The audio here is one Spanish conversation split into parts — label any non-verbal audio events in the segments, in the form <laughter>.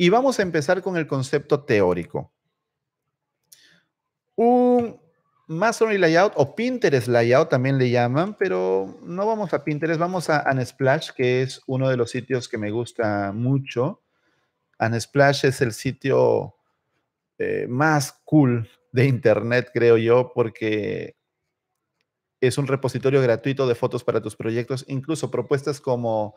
Y vamos a empezar con el concepto teórico. Un Masonry Layout o Pinterest Layout también le llaman, pero no vamos a Pinterest, vamos a Unsplash, que es uno de los sitios que me gusta mucho. Unsplash es el sitio eh, más cool de internet, creo yo, porque es un repositorio gratuito de fotos para tus proyectos, incluso propuestas como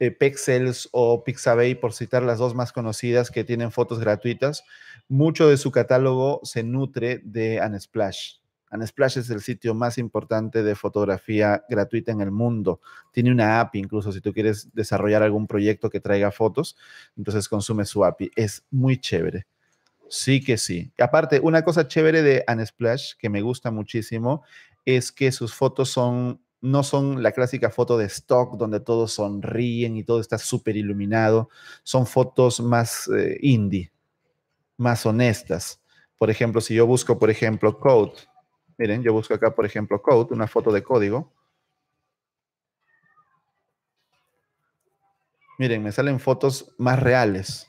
eh, Pexels o Pixabay, por citar las dos más conocidas que tienen fotos gratuitas, mucho de su catálogo se nutre de Unsplash. Unsplash es el sitio más importante de fotografía gratuita en el mundo. Tiene una app, incluso si tú quieres desarrollar algún proyecto que traiga fotos, entonces consume su API. Es muy chévere. Sí que sí. Aparte, una cosa chévere de Unsplash que me gusta muchísimo es que sus fotos son no son la clásica foto de stock donde todos sonríen y todo está súper iluminado. Son fotos más eh, indie, más honestas. Por ejemplo, si yo busco, por ejemplo, code, miren, yo busco acá, por ejemplo, code, una foto de código. Miren, me salen fotos más reales.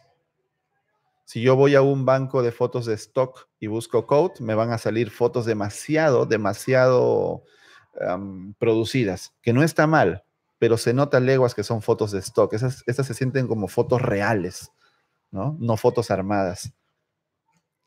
Si yo voy a un banco de fotos de stock y busco code, me van a salir fotos demasiado, demasiado producidas, que no está mal, pero se nota leguas que son fotos de stock. Esas, estas se sienten como fotos reales, ¿no? No fotos armadas.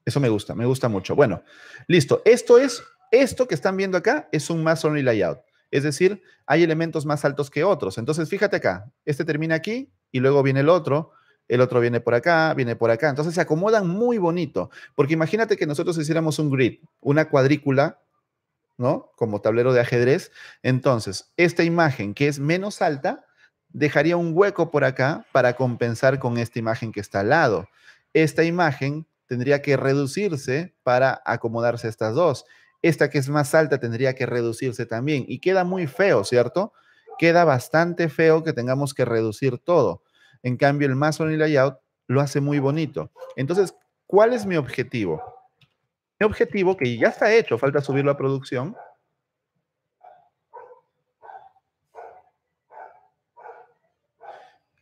Eso me gusta, me gusta mucho. Bueno, listo. Esto es, esto que están viendo acá es un Mass Only Layout. Es decir, hay elementos más altos que otros. Entonces, fíjate acá, este termina aquí y luego viene el otro, el otro viene por acá, viene por acá. Entonces se acomodan muy bonito, porque imagínate que nosotros hiciéramos un grid, una cuadrícula como tablero de ajedrez. Entonces, esta imagen que es menos alta, dejaría un hueco por acá para compensar con esta imagen que está al lado. Esta imagen tendría que reducirse para acomodarse estas dos. Esta que es más alta tendría que reducirse también. Y queda muy feo, ¿cierto? Queda bastante feo que tengamos que reducir todo. En cambio, el Mason y Layout lo hace muy bonito. Entonces, ¿cuál es mi objetivo? Mi objetivo, que ya está hecho, falta subirlo a producción,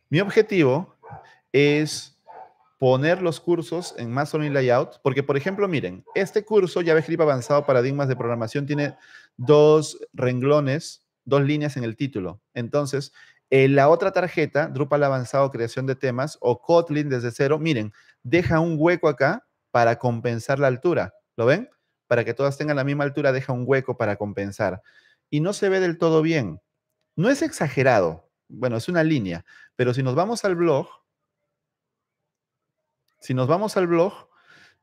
Mi objetivo es poner los cursos en más y Layout, porque por ejemplo, miren, este curso JavaScript avanzado paradigmas de programación tiene dos renglones, dos líneas en el título. Entonces, en eh, la otra tarjeta, Drupal avanzado creación de temas o Kotlin desde cero, miren, deja un hueco acá para compensar la altura. ¿Lo ven? Para que todas tengan la misma altura, deja un hueco para compensar. Y no se ve del todo bien. No es exagerado. Bueno, es una línea. Pero si nos vamos al blog, si nos vamos al blog,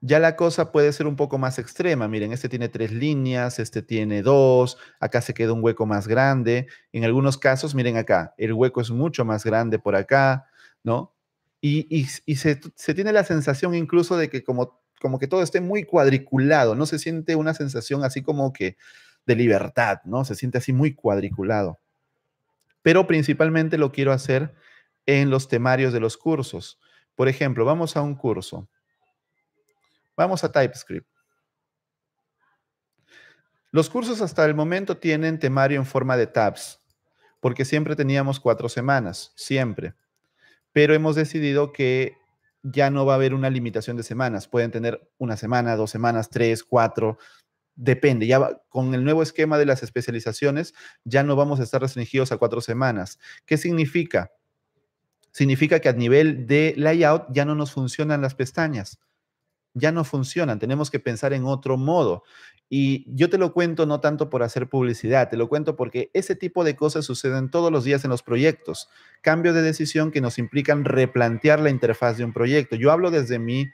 ya la cosa puede ser un poco más extrema. Miren, este tiene tres líneas, este tiene dos, acá se queda un hueco más grande. En algunos casos, miren acá, el hueco es mucho más grande por acá, ¿no? Y, se, se, tiene la sensación incluso de que como como que todo esté muy cuadriculado, no se siente una sensación así como que de libertad, ¿no? Se siente así muy cuadriculado. Pero principalmente lo quiero hacer en los temarios de los cursos. Por ejemplo, vamos a un curso. Vamos a TypeScript. Los cursos hasta el momento tienen temario en forma de tabs, porque siempre teníamos cuatro semanas, siempre. Pero hemos decidido que ya no va a haber una limitación de semanas. Pueden tener una semana, dos semanas, tres, cuatro, depende. Ya con el nuevo esquema de las especializaciones, ya no vamos a estar restringidos a cuatro semanas. ¿Qué significa? Significa que a nivel de layout ya no nos funcionan las pestañas ya no funcionan, tenemos que pensar en otro modo. Y yo te lo cuento no tanto por hacer publicidad, te lo cuento porque ese tipo de cosas suceden todos los días en los proyectos. Cambio de decisión que nos implican replantear la interfaz de un proyecto. Yo hablo desde mi,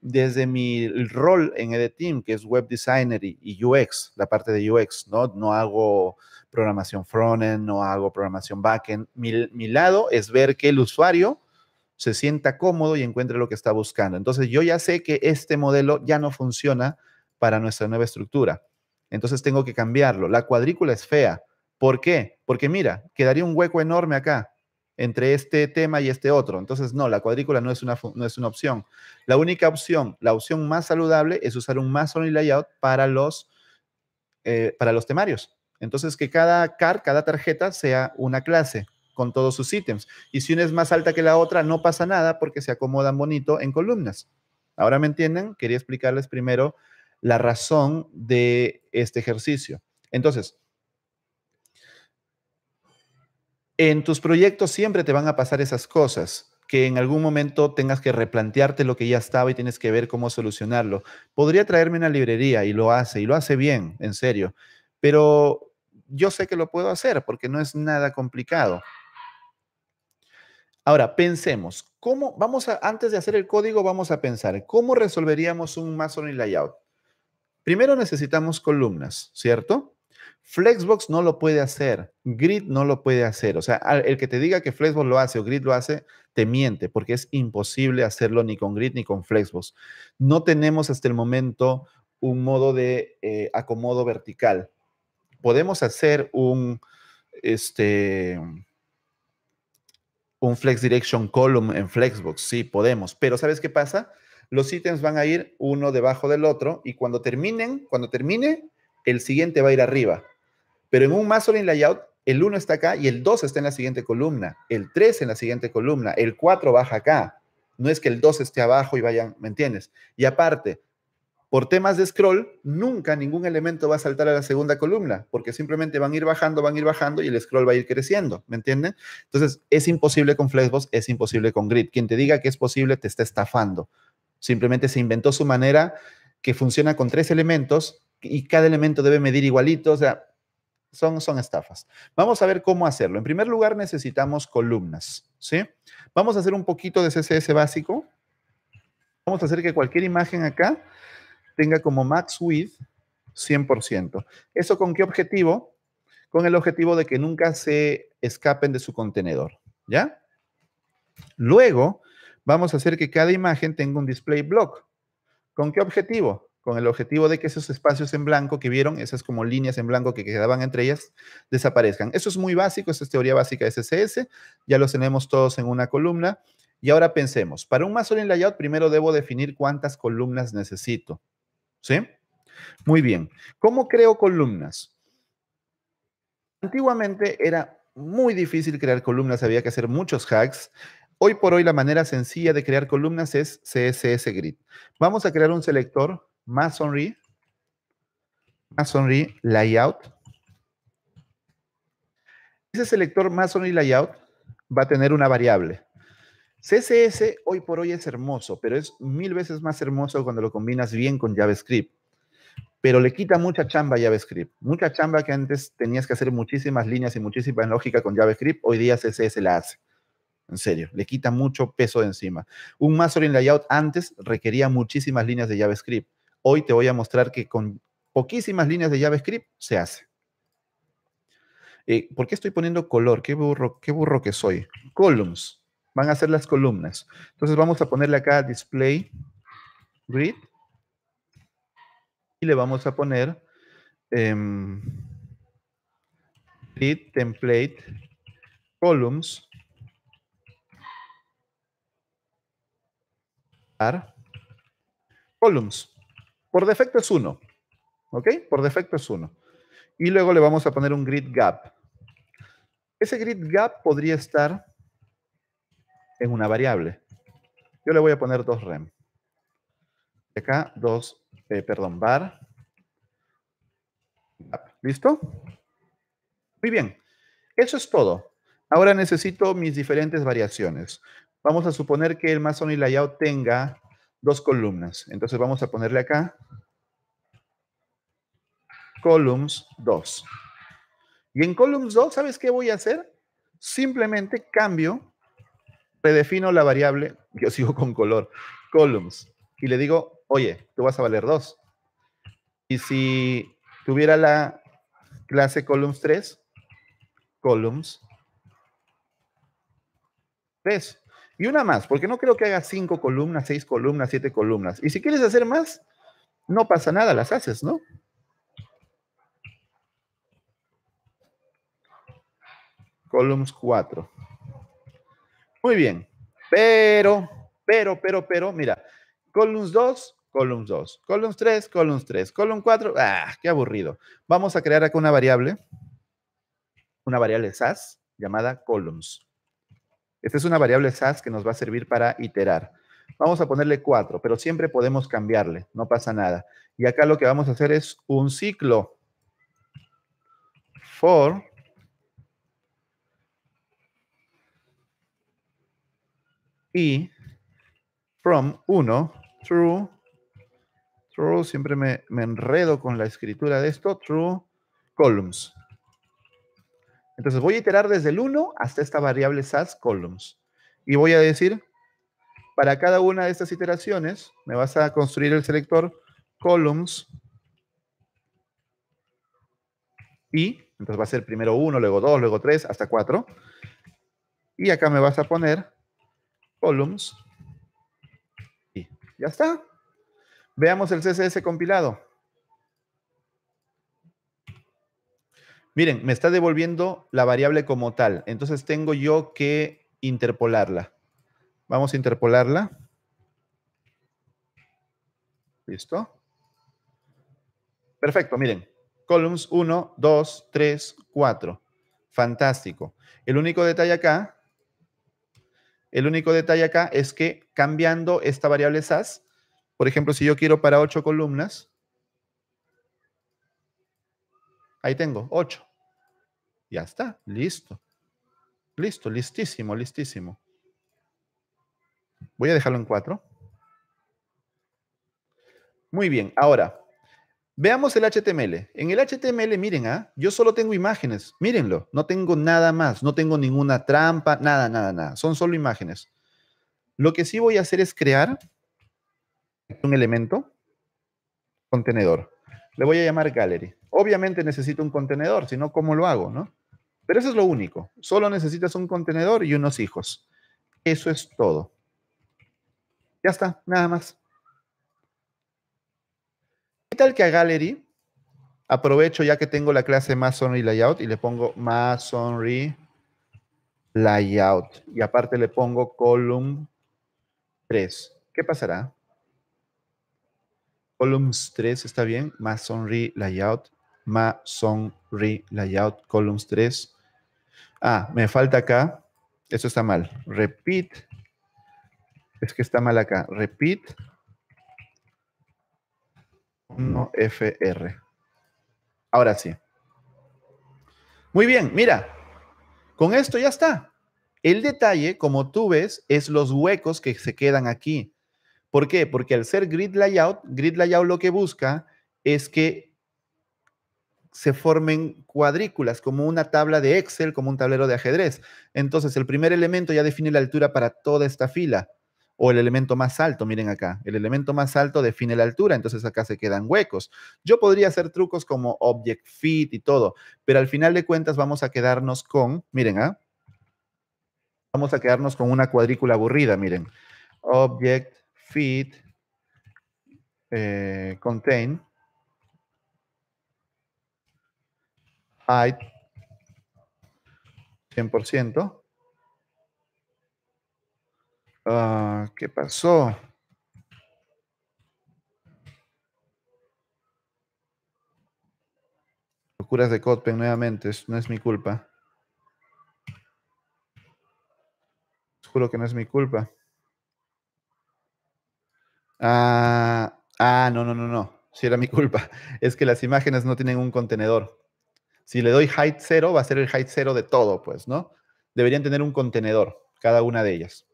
desde mi rol en e Team, que es web designer y, UX, la parte de UX, ¿no? No hago programación frontend, no hago programación backend. Mi, mi lado es ver que el usuario se sienta cómodo y encuentre lo que está buscando. Entonces yo ya sé que este modelo ya no funciona para nuestra nueva estructura. Entonces tengo que cambiarlo. La cuadrícula es fea. ¿Por qué? Porque mira, quedaría un hueco enorme acá entre este tema y este otro. Entonces, no, la cuadrícula no es una, no es una opción. La única opción, la opción más saludable es usar un más layout para los, eh, para los temarios. Entonces, que cada car, cada tarjeta sea una clase con todos sus ítems. Y si una es más alta que la otra, no pasa nada porque se acomodan bonito en columnas. Ahora me entienden, quería explicarles primero la razón de este ejercicio. Entonces, en tus proyectos siempre te van a pasar esas cosas que en algún momento tengas que replantearte lo que ya estaba y tienes que ver cómo solucionarlo. Podría traerme una librería y lo hace, y lo hace bien, en serio, pero yo sé que lo puedo hacer porque no es nada complicado. Ahora, pensemos, ¿cómo vamos a, antes de hacer el código, vamos a pensar, ¿cómo resolveríamos un Masonry layout? Primero necesitamos columnas, ¿cierto? Flexbox no lo puede hacer, Grid no lo puede hacer. O sea, el que te diga que Flexbox lo hace o Grid lo hace, te miente, porque es imposible hacerlo ni con Grid ni con Flexbox. No tenemos hasta el momento un modo de eh, acomodo vertical. Podemos hacer un, este, un Flex Direction Column en Flexbox, sí, podemos, pero ¿sabes qué pasa? Los ítems van a ir uno debajo del otro y cuando terminen, cuando termine, el siguiente va a ir arriba. Pero en un Masonry Layout, el 1 está acá y el 2 está en la siguiente columna, el 3 en la siguiente columna, el 4 baja acá. No es que el 2 esté abajo y vayan, ¿me entiendes? Y aparte, por temas de scroll, nunca ningún elemento va a saltar a la segunda columna, porque simplemente van a ir bajando, van a ir bajando y el scroll va a ir creciendo, ¿me entienden? Entonces, es imposible con Flexbox, es imposible con Grid. Quien te diga que es posible te está estafando. Simplemente se inventó su manera que funciona con tres elementos y cada elemento debe medir igualito, o sea, son, son estafas. Vamos a ver cómo hacerlo. En primer lugar, necesitamos columnas, ¿sí? Vamos a hacer un poquito de CSS básico. Vamos a hacer que cualquier imagen acá tenga como max width 100%. ¿Eso con qué objetivo? Con el objetivo de que nunca se escapen de su contenedor, ¿ya? Luego, vamos a hacer que cada imagen tenga un display block. ¿Con qué objetivo? Con el objetivo de que esos espacios en blanco que vieron, esas como líneas en blanco que quedaban entre ellas, desaparezcan. Eso es muy básico, esa es teoría básica de CSS. Ya los tenemos todos en una columna. Y ahora pensemos, para un más en layout primero debo definir cuántas columnas necesito. Muy bien. ¿Cómo creo columnas? Antiguamente era muy difícil crear columnas, había que hacer muchos hacks. Hoy por hoy la manera sencilla de crear columnas es CSS Grid. Vamos a crear un selector Masonry, Masonry Layout. Ese selector Masonry Layout va a tener una variable. CSS hoy por hoy es hermoso, pero es mil veces más hermoso cuando lo combinas bien con JavaScript. Pero le quita mucha chamba a JavaScript. Mucha chamba que antes tenías que hacer muchísimas líneas y muchísima lógica con JavaScript, hoy día CSS la hace. En serio, le quita mucho peso de encima. Un mastering layout antes requería muchísimas líneas de JavaScript. Hoy te voy a mostrar que con poquísimas líneas de JavaScript se hace. Eh, ¿Por qué estoy poniendo color? Qué burro, qué burro que soy. Columns van a ser las columnas. Entonces vamos a ponerle acá display grid. y le vamos a poner grid em, template columns columns. Por defecto es uno. ¿Ok? Por defecto es uno. Y luego le vamos a poner un grid gap. Ese grid gap podría estar en una variable. Yo le voy a poner dos rem. Y acá dos, eh, perdón, bar. ¿Listo? Muy bien. Eso es todo. Ahora necesito mis diferentes variaciones. Vamos a suponer que el Mason y Layout tenga dos columnas. Entonces vamos a ponerle acá columns 2. Y en columns 2, ¿sabes qué voy a hacer? Simplemente cambio redefino la variable, <laughs> yo sigo con color, columns, y le digo, oye, tú vas a valer 2. Y si tuviera la clase columns 3, columns 3. Y una más, porque no creo que haga 5 columnas, 6 columnas, 7 columnas. Y si quieres hacer más, no pasa nada, las haces, ¿no? Columns 4. Muy bien. Pero, pero, pero, pero, mira, columns 2, columns 2, columns 3, columns 3, column 4, ah, qué aburrido. Vamos a crear acá una variable, una variable SAS llamada columns. Esta es una variable SAS que nos va a servir para iterar. Vamos a ponerle 4, pero siempre podemos cambiarle, no pasa nada. Y acá lo que vamos a hacer es un ciclo for y from 1, true, true, siempre me, enredo con la escritura de esto, true columns. Entonces voy a iterar desde el 1 hasta esta variable SAS columns. Y voy a decir, para cada una de estas iteraciones, me vas a construir el selector columns y, entonces va a ser primero 1, luego 2, luego 3, hasta 4. Y acá me vas a poner columns. Y ya está. Veamos el CSS compilado. Miren, me está devolviendo la variable como tal. Entonces tengo yo que interpolarla. Vamos a interpolarla. ¿Listo? Perfecto, miren. Columns 1, 2, 3, 4. Fantástico. El único detalle acá el único detalle acá es que cambiando esta variable SAS, por ejemplo, si yo quiero para 8 columnas, ahí tengo 8. Ya está, listo. Listo, listísimo, listísimo. Voy a dejarlo en 4. Muy bien, ahora Veamos el HTML. En el HTML, miren, ¿ah? yo solo tengo imágenes. Mírenlo. No tengo nada más. No tengo ninguna trampa, nada, nada, nada. Son solo imágenes. Lo que sí voy a hacer es crear un elemento contenedor. Le voy a llamar gallery. Obviamente necesito un contenedor, si no, ¿cómo lo hago? Pero eso es lo único. Solo necesitas un contenedor y unos hijos. Eso es todo. Ya está, nada más tal que a Gallery aprovecho ya que tengo la clase Masonry Layout y le pongo Masonry Layout. Y aparte le pongo column 3. ¿Qué pasará? Columns 3 está bien. Masonry Layout. Masonry Layout. Columns 3. Ah, me falta acá. Eso está mal. Repeat. Es que está mal acá. Repeat 1FR. Ahora sí. Muy bien, mira, con esto ya está. El detalle, como tú ves, es los huecos que se quedan aquí. ¿Por qué? Porque al ser grid layout, grid layout lo que busca es que se formen cuadrículas, como una tabla de Excel, como un tablero de ajedrez. Entonces, el primer elemento ya define la altura para toda esta fila o el elemento más alto, miren acá, el elemento más alto define la altura, entonces acá se quedan huecos. Yo podría hacer trucos como object fit y todo, pero al final de cuentas vamos a quedarnos con, miren, ¿ah? Vamos a quedarnos con una cuadrícula aburrida, miren. Object fit eh, contain height 100%. Ah, ¿Qué pasó? Locuras de Kotpen nuevamente, no es mi culpa. Juro que no es mi culpa. Ah, ah, no, no, no, no. Si sí era mi culpa. <laughs> Es que las imágenes no tienen un contenedor. Si le doy height 0, va a ser el height 0 de todo, pues, ¿no? Deberían tener un contenedor, cada una de ellas.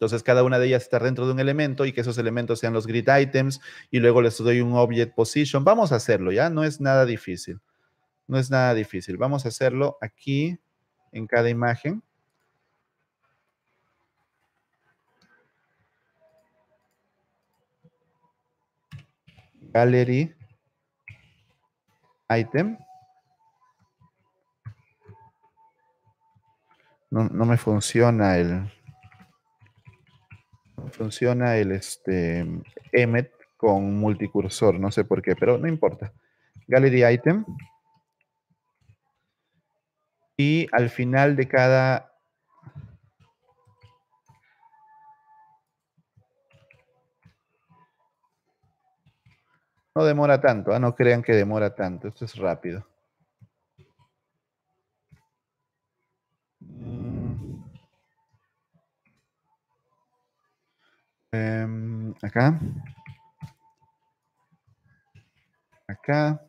Entonces, cada una de ellas está dentro de un elemento y que esos elementos sean los grid items y luego les doy un object position. Vamos a hacerlo, ¿ya? No es nada difícil. No es nada difícil. Vamos a hacerlo aquí en cada imagen. Gallery item. No, no me funciona el, funciona el este, Emmet con multicursor, no sé por qué, pero no importa. Gallery item. Y al final de cada... No demora tanto, ¿ah? no crean que demora tanto, esto es rápido. Em, acá. Acá.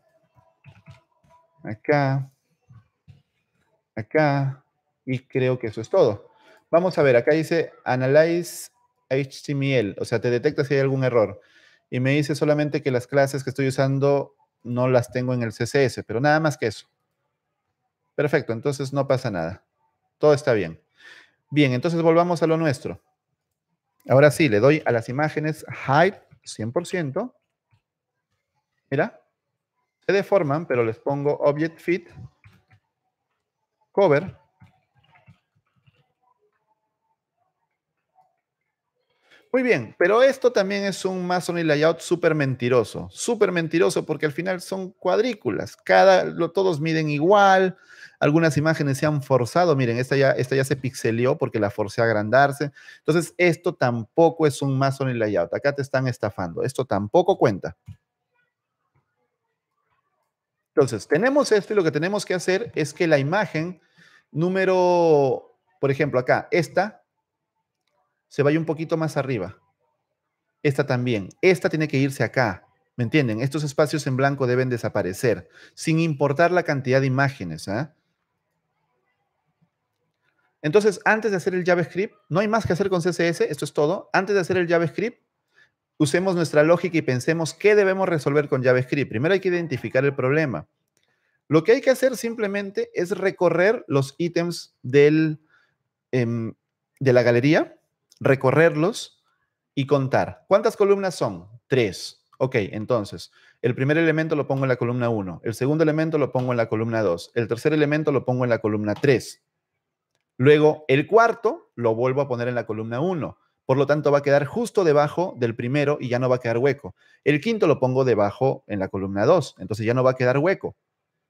Acá. Acá. Y creo que eso es todo. Vamos a ver, acá dice Analyze HTML, o sea, te detecta si hay algún error. Y me dice solamente que las clases que estoy usando no las tengo en el CSS, pero nada más que eso. Perfecto, entonces no pasa nada. Todo está bien. Bien, entonces volvamos a lo nuestro. Ahora sí, le doy a las imágenes Hide 100%. Mira, se deforman, pero les pongo Object Fit, Cover, Muy bien, pero esto también es un Masonry layout súper mentiroso, súper mentiroso porque al final son cuadrículas, cada, todos miden igual, algunas imágenes se han forzado, miren, esta ya, esta ya se pixeleó porque la forcé a agrandarse, entonces esto tampoco es un Masonry layout, acá te están estafando, esto tampoco cuenta. Entonces, tenemos esto y lo que tenemos que hacer es que la imagen número, por ejemplo, acá, esta, se vaya un poquito más arriba. Esta también. Esta tiene que irse acá. ¿Me entienden? Estos espacios en blanco deben desaparecer, sin importar la cantidad de imágenes. ¿ah? Entonces, antes de hacer el JavaScript, no hay más que hacer con CSS, esto es todo. Antes de hacer el JavaScript, usemos nuestra lógica y pensemos qué debemos resolver con JavaScript. Primero hay que identificar el problema. Lo que hay que hacer simplemente es recorrer los ítems del, em, de la galería recorrerlos y contar. ¿Cuántas columnas son? Tres. Ok, entonces, el primer elemento lo pongo en la columna 1, el segundo elemento lo pongo en la columna 2, el tercer elemento lo pongo en la columna 3. Luego, el cuarto lo vuelvo a poner en la columna 1. Por lo tanto, va a quedar justo debajo del primero y ya no va a quedar hueco. El quinto lo pongo debajo en la columna 2, entonces ya no va a quedar hueco.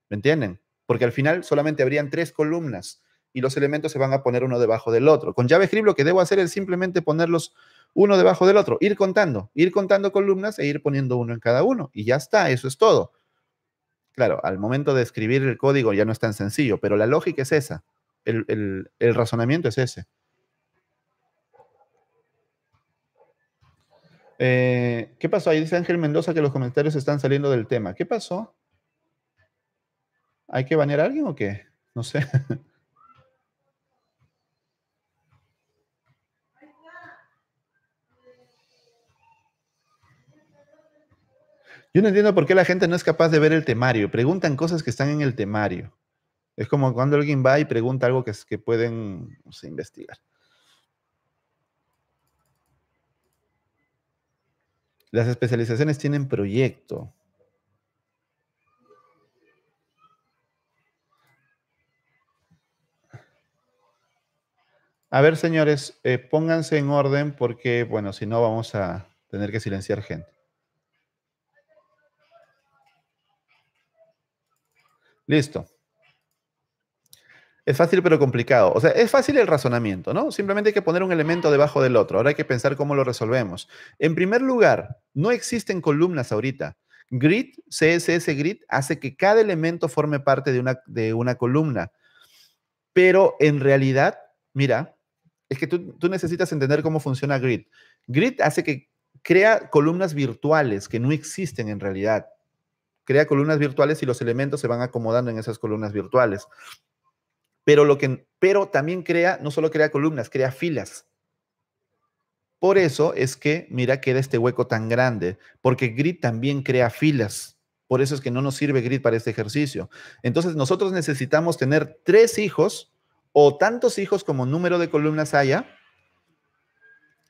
¿Me entienden? Porque al final solamente habrían tres columnas y los elementos se van a poner uno debajo del otro. Con JavaScript lo que debo hacer es simplemente ponerlos uno debajo del otro, ir contando, ir contando columnas e ir poniendo uno en cada uno. Y ya está, eso es todo. Claro, al momento de escribir el código ya no es tan sencillo, pero la lógica es esa, el, razonamiento es ese. Eh, ¿Qué pasó? Ahí dice Ángel Mendoza que los comentarios están saliendo del tema. ¿Qué pasó? ¿Hay que banear a alguien o qué? No sé. <laughs> Yo no entiendo por qué la gente no es capaz de ver el temario. Preguntan cosas que están en el temario. Es como cuando alguien va y pregunta algo que, que pueden investigar. Las especializaciones tienen proyecto. A ver, señores, eh, pónganse en orden porque, bueno, si no vamos a tener que silenciar gente. Listo. Es fácil pero complicado. O sea, es fácil el razonamiento, ¿no? Simplemente hay que poner un elemento debajo del otro. Ahora hay que pensar cómo lo resolvemos. En primer lugar, no existen columnas ahorita. Grid, CSS Grid, hace que cada elemento forme parte de una, de una columna. Pero en realidad, mira, es que tú, tú necesitas entender cómo funciona Grid. Grid hace que crea columnas virtuales que no existen en realidad crea columnas virtuales y los elementos se van acomodando en esas columnas virtuales. Pero, lo que, pero también crea, no solo crea columnas, crea filas. Por eso es que, mira, queda este hueco tan grande, porque Grid también crea filas. Por eso es que no nos sirve Grid para este ejercicio. Entonces, nosotros necesitamos tener tres hijos o tantos hijos como número de columnas haya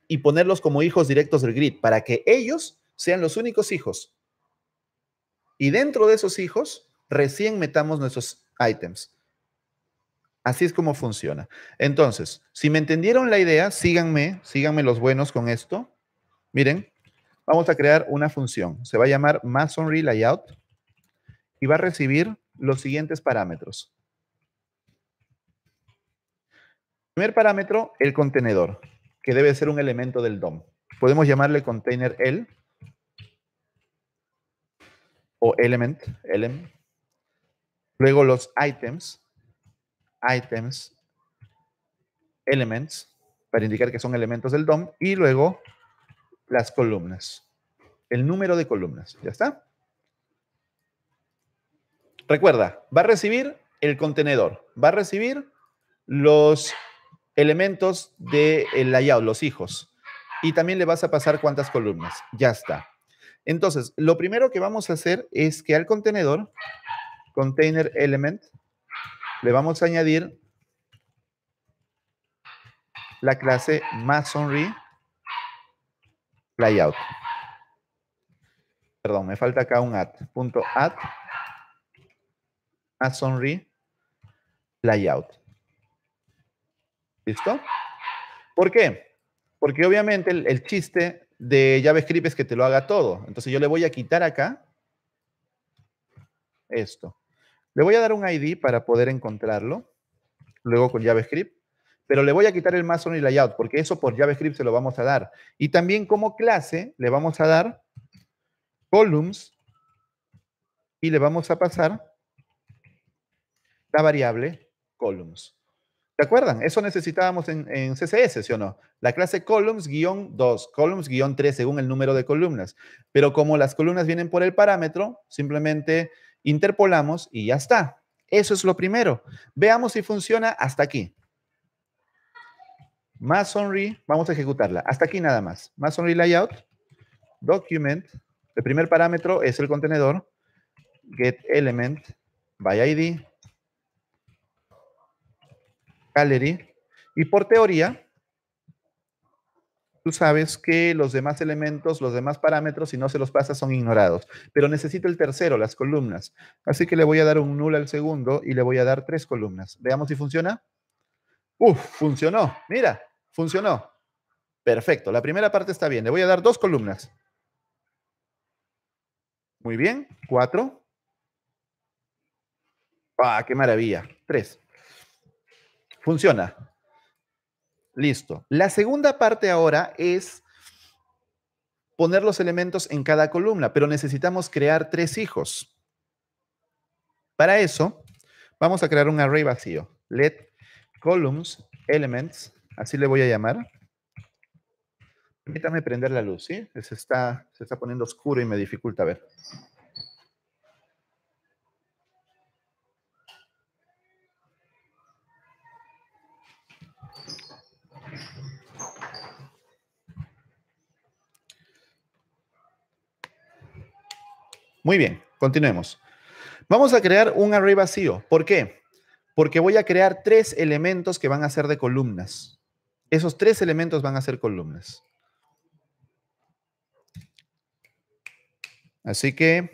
y ponerlos como hijos directos del Grid para que ellos sean los únicos hijos y dentro de esos hijos, recién metamos nuestros items. Así es como funciona. Entonces, si me entendieron la idea, síganme, síganme los buenos con esto. Miren, vamos a crear una función. Se va a llamar masonryLayout Layout y va a recibir los siguientes parámetros. Primer parámetro, el contenedor, que debe ser un elemento del DOM. Podemos llamarle container L o element, element. Luego los items, items, elements, para indicar que son elementos del DOM. Y luego las columnas, el número de columnas. ¿Ya está? Recuerda, va a recibir el contenedor, va a recibir los elementos del el layout, los hijos. Y también le vas a pasar cuántas columnas. Ya está. Entonces, lo primero que vamos a hacer es que al contenedor, container element, le vamos a añadir la clase masonry layout. Perdón, me falta acá un add. Punto add masonry layout. ¿Listo? ¿Por qué? Porque obviamente el, el chiste de JavaScript es que te lo haga todo. Entonces yo le voy a quitar acá esto. Le voy a dar un ID para poder encontrarlo, luego con JavaScript, pero le voy a quitar el mason y layout, porque eso por JavaScript se lo vamos a dar. Y también como clase le vamos a dar columns y le vamos a pasar la variable columns. ¿Te acuerdan? Eso necesitábamos en, CSS, ¿sí o no? La clase columns-2, columns-3 según el número de columnas. Pero como las columnas vienen por el parámetro, simplemente interpolamos y ya está. Eso es lo primero. Veamos si funciona hasta aquí. Masonry, vamos a ejecutarla. Hasta aquí nada más. Masonry layout, document, el primer parámetro es el contenedor, get element, by ID, gallery. Y por teoría, tú sabes que los demás elementos, los demás parámetros, si no se los pasa, son ignorados. Pero necesito el tercero, las columnas. Así que le voy a dar un null al segundo y le voy a dar tres columnas. Veamos si funciona. Uf, funcionó. Mira, funcionó. Perfecto, la primera parte está bien. Le voy a dar dos columnas. Muy bien, cuatro. ¡Ah, qué maravilla! Tres. Funciona. Listo. La segunda parte ahora es poner los elementos en cada columna, pero necesitamos crear tres hijos. Para eso, vamos a crear un array vacío. Let columns elements, así le voy a llamar. Permítame prender la luz, ¿sí? Se está, se está poniendo oscuro y me dificulta ver. Muy bien, continuemos. Vamos a crear un array vacío. ¿Por qué? Porque voy a crear tres elementos que van a ser de columnas. Esos tres elementos van a ser columnas. Así que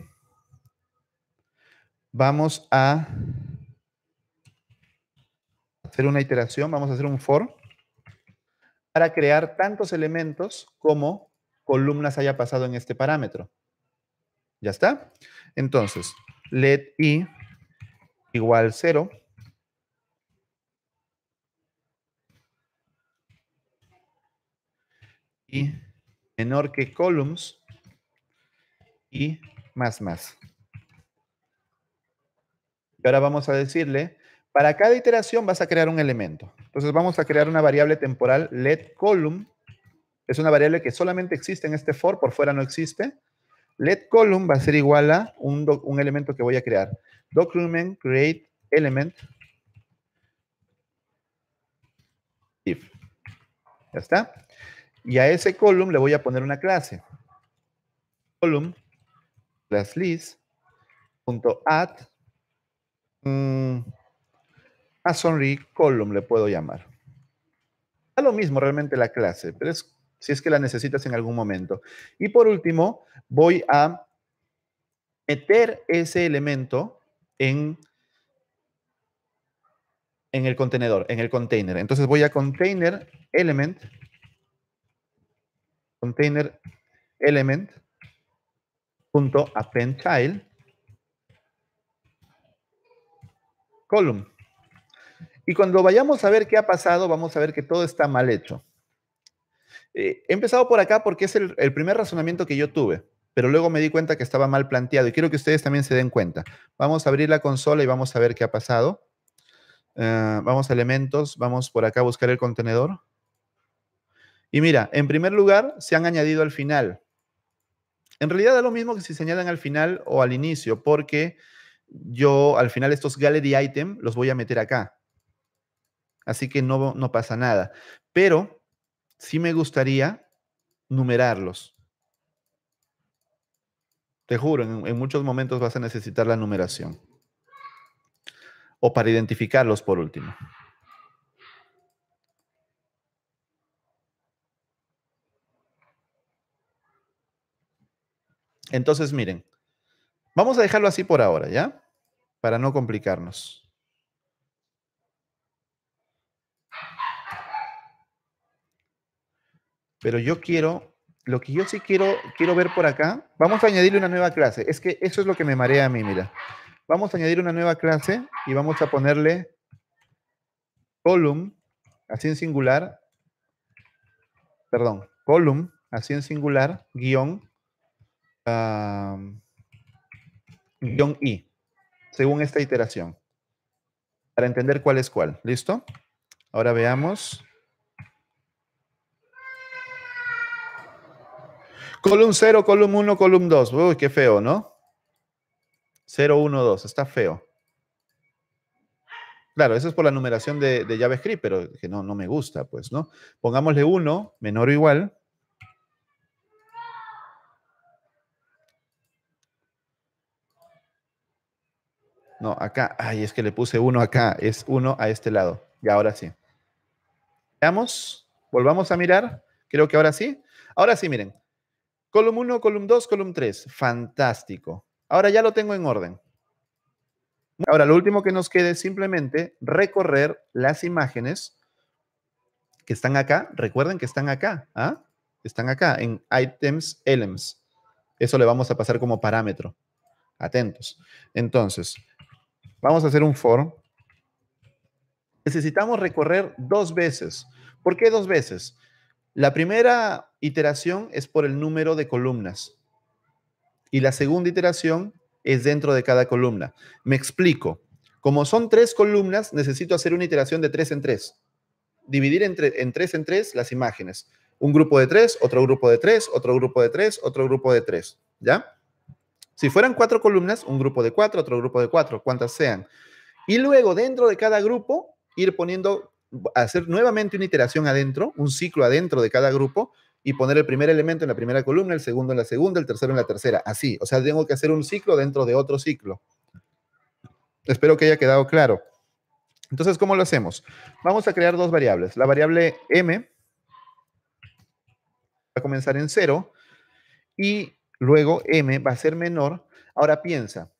vamos a hacer una iteración, vamos a hacer un for para crear tantos elementos como columnas haya pasado en este parámetro. ¿Ya está? Entonces, let i igual 0. Y menor que columns y más más. Y ahora vamos a decirle, para cada iteración vas a crear un elemento. Entonces vamos a crear una variable temporal let column. Es una variable que solamente existe en este for, por fuera no existe. Let column va a ser igual a un, elemento que voy a crear. Document create element if. Ya está. Y a ese column le voy a poner una clase. Column class list punto add mm, a column le puedo llamar. A lo mismo realmente la clase, pero es si es que la necesitas en algún momento. Y por último, voy a meter ese elemento en, en el contenedor, en el container. Entonces voy a container element, container element child column. Y cuando vayamos a ver qué ha pasado, vamos a ver que todo está mal hecho. Eh, he empezado por acá porque es el, primer razonamiento que yo tuve, pero luego me di cuenta que estaba mal planteado y quiero que ustedes también se den cuenta. Vamos a abrir la consola y vamos a ver qué ha pasado. Eh, vamos a elementos, vamos por acá a buscar el contenedor. Y mira, en primer lugar, se han añadido al final. En realidad da lo mismo que si se añadan al final o al inicio, porque yo al final estos gallery item los voy a meter acá. Así que no, no pasa nada. Pero sí me gustaría numerarlos. Te juro, en, en, muchos momentos vas a necesitar la numeración. O para identificarlos por último. Entonces, miren, vamos a dejarlo así por ahora, ¿ya? Para no complicarnos. Pero yo quiero, lo que yo sí quiero, quiero ver por acá, vamos a añadirle una nueva clase. Es que eso es lo que me marea a mí, mira. Vamos a añadir una nueva clase y vamos a ponerle column, así en singular, perdón, column, así en singular, guión, guión i, según esta iteración, para entender cuál es cuál. ¿Listo? Ahora veamos. Column 0, column 1, column 2. Uy, qué feo, ¿no? 0, 1, 2. Está feo. Claro, eso es por la numeración de, JavaScript, pero que no, no me gusta, pues, ¿no? Pongámosle 1, menor o igual. No, acá. Ay, es que le puse 1 acá. Es 1 a este lado. Y ahora sí. Veamos. Volvamos a mirar. Creo que ahora sí. Ahora sí, miren. Column 1, column 2, column 3. Fantástico. Ahora ya lo tengo en orden. Ahora lo último que nos queda es simplemente recorrer las imágenes que están acá. Recuerden que están acá. ¿ah? Están acá en items, elements. Eso le vamos a pasar como parámetro. Atentos. Entonces, vamos a hacer un for. Necesitamos recorrer dos veces. ¿Por qué dos veces? La primera iteración es por el número de columnas y la segunda iteración es dentro de cada columna. Me explico. Como son tres columnas, necesito hacer una iteración de tres en tres. Dividir entre, en tres en tres las imágenes. Un grupo de tres, otro grupo de tres, otro grupo de tres, otro grupo de tres. ¿Ya? Si fueran cuatro columnas, un grupo de cuatro, otro grupo de cuatro, cuantas sean. Y luego dentro de cada grupo ir poniendo hacer nuevamente una iteración adentro, un ciclo adentro de cada grupo y poner el primer elemento en la primera columna, el segundo en la segunda, el tercero en la tercera, así. O sea, tengo que hacer un ciclo dentro de otro ciclo. Espero que haya quedado claro. Entonces, ¿cómo lo hacemos? Vamos a crear dos variables. La variable m va a comenzar en cero y luego m va a ser menor. Ahora piensa,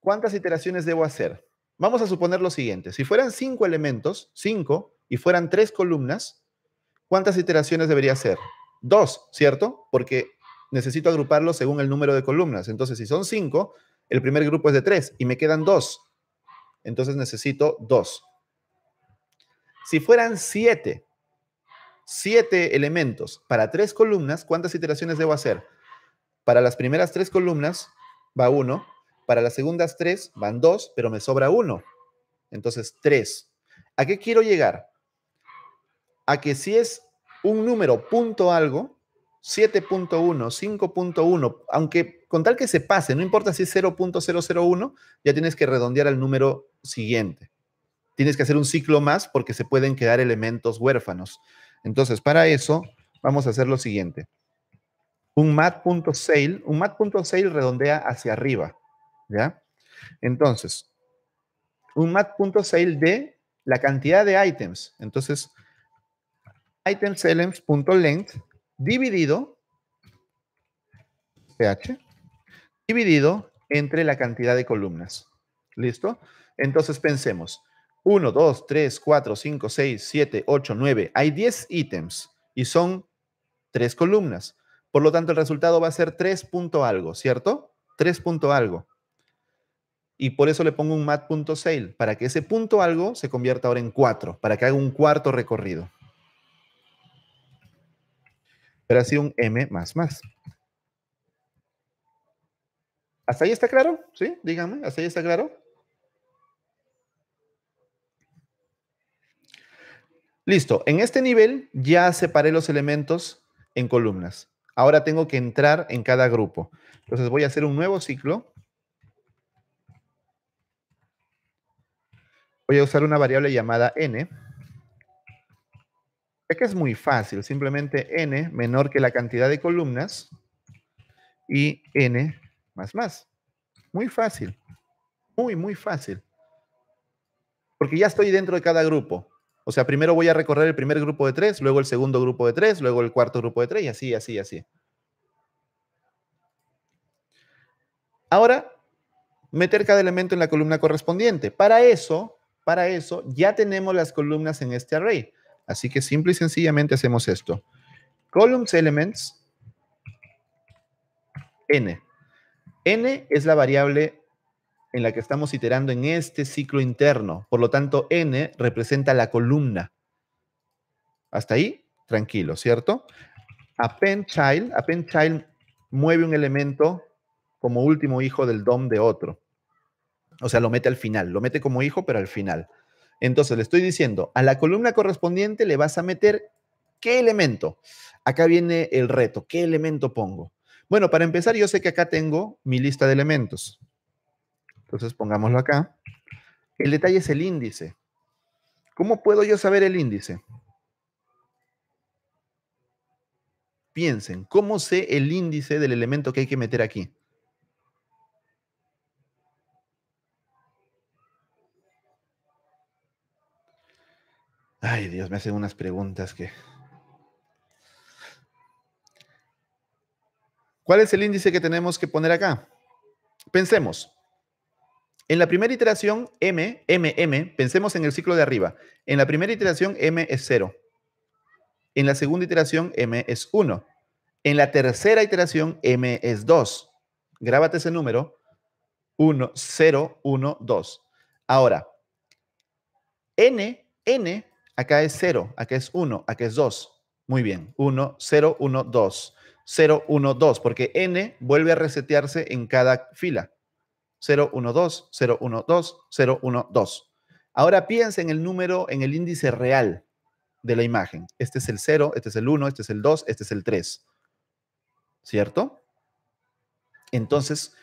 ¿cuántas iteraciones debo hacer? Vamos a suponer lo siguiente, si fueran cinco elementos, cinco, y fueran tres columnas, ¿cuántas iteraciones debería ser? Dos, ¿cierto? Porque necesito agruparlos según el número de columnas. Entonces, si son cinco, el primer grupo es de tres y me quedan dos. Entonces necesito dos. Si fueran siete, siete elementos para tres columnas, ¿cuántas iteraciones debo hacer? Para las primeras tres columnas va uno, para las segundas tres van dos, pero me sobra uno. Entonces, tres. ¿A qué quiero llegar? A que si es un número punto algo, 7.1, 5.1, aunque con tal que se pase, no importa si es 0.001, ya tienes que redondear al número siguiente. Tienes que hacer un ciclo más porque se pueden quedar elementos huérfanos. Entonces, para eso, vamos a hacer lo siguiente. Un mat.sale, un mat.sale redondea hacia arriba. ¿ya? Entonces, un mat.sale de la cantidad de items. Entonces, items.length dividido ph dividido entre la cantidad de columnas. ¿Listo? Entonces pensemos, 1, 2, 3, 4, 5, 6, 7, 8, 9, hay 10 ítems y son 3 columnas. Por lo tanto, el resultado va a ser 3 algo, ¿cierto? 3 algo y por eso le pongo un mat.sale, para que ese punto algo se convierta ahora en cuatro para que haga un cuarto recorrido. Pero así un M más más. ¿Hasta ahí está claro? ¿Sí? Dígame, ¿hasta ahí está claro? Listo, en este nivel ya separé los elementos en columnas. Ahora tengo que entrar en cada grupo. Entonces voy a hacer un nuevo ciclo voy a usar una variable llamada n, Es que es muy fácil, simplemente n menor que la cantidad de columnas y n más más. Muy fácil, muy, muy fácil. Porque ya estoy dentro de cada grupo. O sea, primero voy a recorrer el primer grupo de tres, luego el segundo grupo de tres, luego el cuarto grupo de tres, y así, así, así. Ahora, meter cada elemento en la columna correspondiente. Para eso, para eso ya tenemos las columnas en este array. Así que simple y sencillamente hacemos esto. Columns elements n. n es la variable en la que estamos iterando en este ciclo interno. Por lo tanto, n representa la columna. Hasta ahí, tranquilo, ¿cierto? AppendChild. child, mueve un elemento como último hijo del DOM de otro. O sea, lo mete al final, lo mete como hijo, pero al final. Entonces, le estoy diciendo, a la columna correspondiente le vas a meter qué elemento. Acá viene el reto, ¿qué elemento pongo? Bueno, para empezar, yo sé que acá tengo mi lista de elementos. Entonces, pongámoslo acá. El detalle es el índice. ¿Cómo puedo yo saber el índice? Piensen, ¿cómo sé el índice del elemento que hay que meter aquí? Ay, Dios, me hacen unas preguntas que. ¿Cuál es el índice que tenemos que poner acá? Pensemos. En la primera iteración, m, m, m, pensemos en el ciclo de arriba. En la primera iteración, m es 0. En la segunda iteración, m es 1. En la tercera iteración, m es 2. Grábate ese número. 1, 0, 1, 2. Ahora, n, n Acá es 0, acá es 1, acá es 2. Muy bien, 1, 0, 1, 2. 0, 1, 2, porque n vuelve a resetearse en cada fila. 0, 1, 2, 0, 1, 2, 0, 1, 2. Ahora piensa en el número, en el índice real de la imagen. Este es el 0, este es el 1, este es el 2, este es el 3. ¿Cierto? Entonces,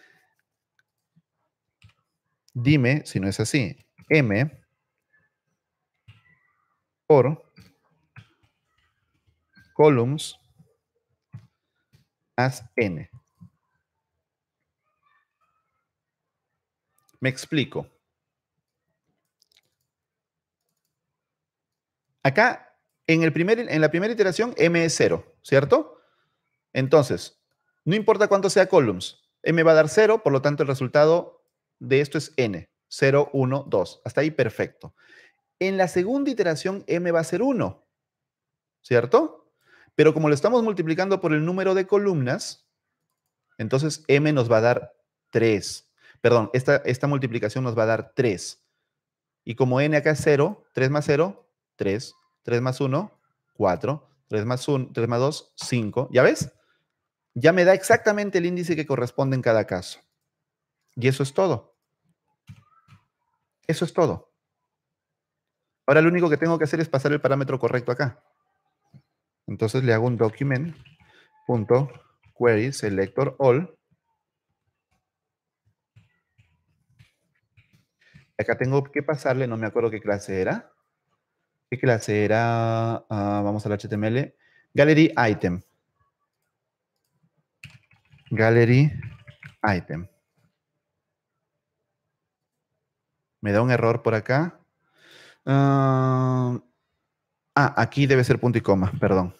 dime si no es así. M columns as n. Me explico. Acá, en, el primer, en la primera iteración, m es 0, ¿cierto? Entonces, no importa cuánto sea columns, m va a dar 0, por lo tanto el resultado de esto es n, 0, 1, 2. Hasta ahí perfecto en la segunda iteración m va a ser 1, ¿cierto? Pero como lo estamos multiplicando por el número de columnas, entonces m nos va a dar 3. Perdón, esta, esta multiplicación nos va a dar 3. Y como n acá es 0, 3 más 0, 3. 3 más 1, 4. 3 más 1, 3 más 2, 5. ¿Ya ves? Ya me da exactamente el índice que corresponde en cada caso. Y eso es todo. Eso es todo. Ahora lo único que tengo que hacer es pasar el parámetro correcto acá. Entonces le hago un document.querySelectorAll. selector all. Acá tengo que pasarle, no me acuerdo qué clase era. ¿Qué clase era? Ah, vamos al HTML. Gallery item. Gallery item. Me da un error por acá. Ah, ah, aquí debe ser punto y coma, perdón.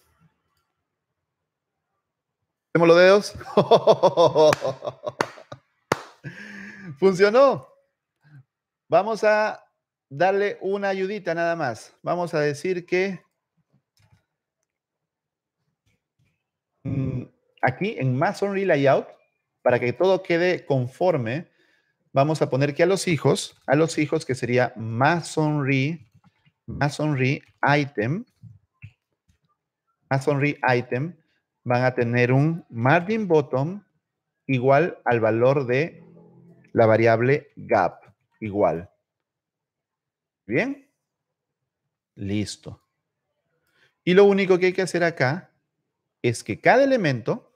¿Tenemos los dedos? <laughs> Funcionó. Vamos a darle una ayudita nada más. Vamos a decir que mm, aquí en Only Layout, para que todo quede conforme, vamos a poner que a los hijos, a los hijos que sería masonry, masonry item, masonry item, van a tener un margin bottom igual al valor de la variable gap, igual. ¿Bien? Listo. Y lo único que hay que hacer acá es que cada elemento,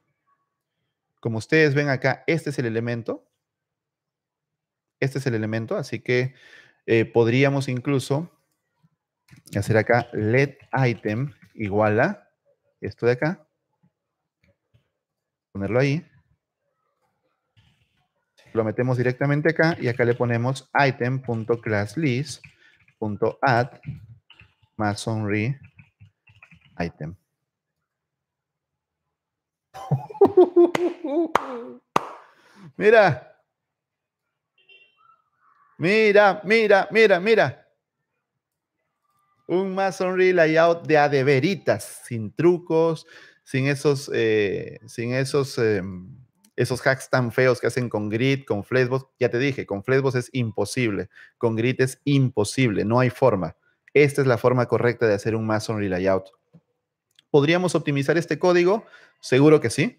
como ustedes ven acá, este es el elemento, este es el elemento, así que eh, podríamos incluso hacer acá let item igual a esto de acá. Ponerlo ahí. Lo metemos directamente acá y acá le ponemos item.classlist.add masonry item. <laughs> Mira, Mira, mira, mira, mira. Un Masonry layout de adeveritas, sin trucos, sin esos, eh, sin esos, em, esos hacks tan feos que hacen con grid, con flexbox. Ya te dije, con flexbox es imposible, con grid es imposible, no hay forma. Esta es la forma correcta de hacer un Masonry layout. ¿Podríamos optimizar este código? Seguro que sí.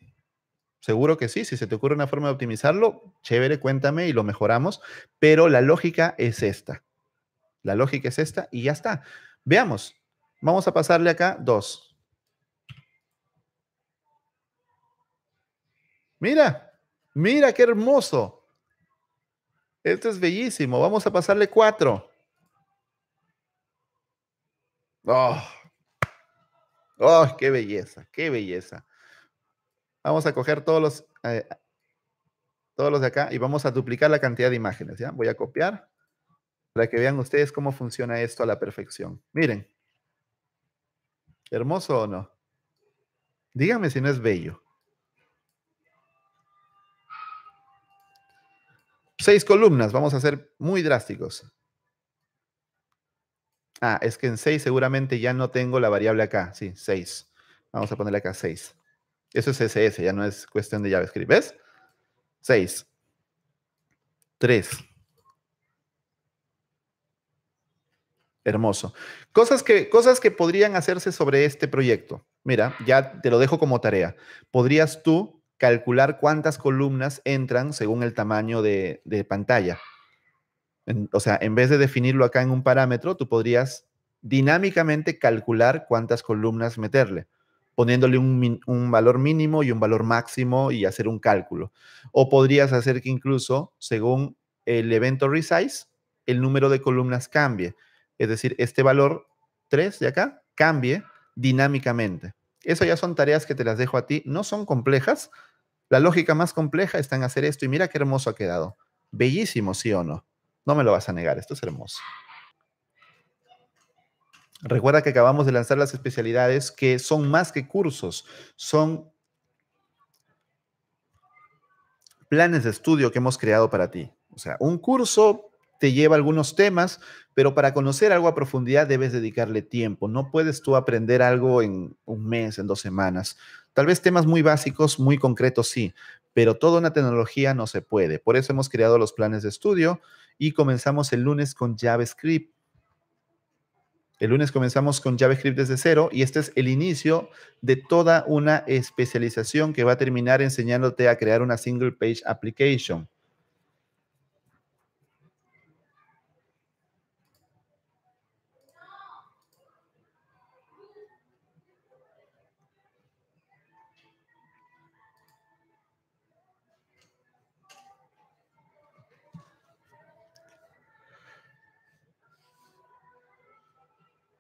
Seguro que sí, si se te ocurre una forma de optimizarlo, chévere, cuéntame y lo mejoramos, pero la lógica es esta. La lógica es esta y ya está. Veamos, vamos a pasarle acá dos. Mira, mira qué hermoso. Esto es bellísimo. Vamos a pasarle cuatro. Oh, oh qué belleza, qué belleza. Vamos a coger todos los, eh, todos los de acá y vamos a duplicar la cantidad de imágenes. ¿ya? Voy a copiar para que vean ustedes cómo funciona esto a la perfección. Miren. ¿Hermoso o no? Díganme si no es bello. Seis columnas, vamos a ser muy drásticos. Ah, es que en seis seguramente ya no tengo la variable acá. Sí, seis. Vamos a ponerle acá seis. Eso es CSS, ya no es cuestión de JavaScript. ¿Ves? 6. 3. Hermoso. Cosas que, cosas que podrían hacerse sobre este proyecto. Mira, ya te lo dejo como tarea. Podrías tú calcular cuántas columnas entran según el tamaño de, pantalla. o sea, en vez de definirlo acá en un parámetro, tú podrías dinámicamente calcular cuántas columnas meterle poniéndole un, valor mínimo y un valor máximo y hacer un cálculo. O podrías hacer que incluso, según el evento resize, el número de columnas cambie. Es decir, este valor 3 de acá cambie dinámicamente. Eso ya son tareas que te las dejo a ti. No son complejas. La lógica más compleja está en hacer esto y mira qué hermoso ha quedado. Bellísimo, sí o no. No me lo vas a negar, esto es hermoso. Recuerda que acabamos de lanzar las especialidades que son más que cursos, son planes de estudio que hemos creado para ti. O sea, un curso te lleva algunos temas, pero para conocer algo a profundidad debes dedicarle tiempo. No puedes tú aprender algo en un mes, en dos semanas. Tal vez temas muy básicos, muy concretos, sí, pero toda una tecnología no se puede. Por eso hemos creado los planes de estudio y comenzamos el lunes con JavaScript el lunes comenzamos con JavaScript desde cero y este es el inicio de toda una especialización que va a terminar enseñándote a crear una single page application.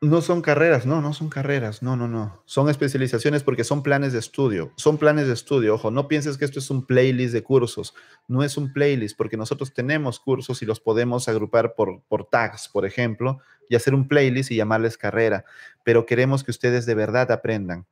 No son carreras, no, no son carreras, no, no, no. Son especializaciones porque son planes de estudio, son planes de estudio. Ojo, no pienses que esto es un playlist de cursos, no es un playlist porque nosotros tenemos cursos y los podemos agrupar por, por tags, por ejemplo, y hacer un playlist y llamarles carrera. Pero queremos que ustedes de verdad aprendan,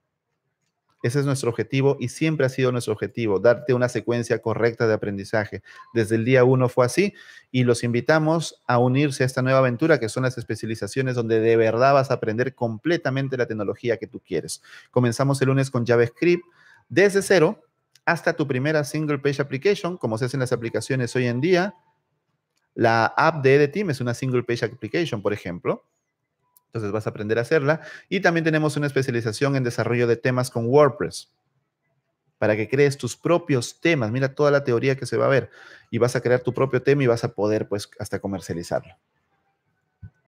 ese es nuestro objetivo y siempre ha sido nuestro objetivo, darte una secuencia correcta de aprendizaje. Desde el día uno fue así y los invitamos a unirse a esta nueva aventura que son las especializaciones donde de verdad vas a aprender completamente la tecnología que tú quieres. Comenzamos el lunes con JavaScript desde cero hasta tu primera single page application, como se hacen las aplicaciones hoy en día. La app de team es una single page application, por ejemplo. Entonces vas a aprender a hacerla. Y también tenemos una especialización en desarrollo de temas con WordPress para que crees tus propios temas. Mira toda la teoría que se va a ver y vas a crear tu propio tema y vas a poder pues hasta comercializarlo.